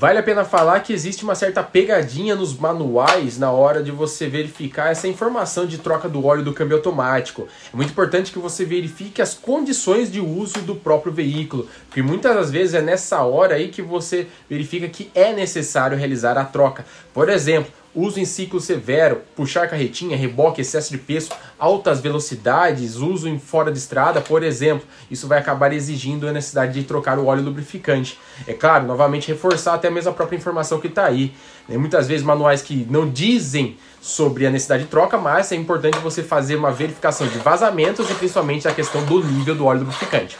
Vale a pena falar que existe uma certa pegadinha nos manuais na hora de você verificar essa informação de troca do óleo do câmbio automático. É muito importante que você verifique as condições de uso do próprio veículo, porque muitas das vezes é nessa hora aí que você verifica que é necessário realizar a troca. Por exemplo, uso em ciclo severo, puxar carretinha, reboque, excesso de peso, altas velocidades, uso em fora de estrada, por exemplo, isso vai acabar exigindo a necessidade de trocar o óleo lubrificante. É claro, novamente reforçar até mesmo a própria informação que está aí. Né? Muitas vezes manuais que não dizem sobre a necessidade de troca, mas é importante você fazer uma verificação de vazamentos e principalmente a questão do nível do óleo lubrificante.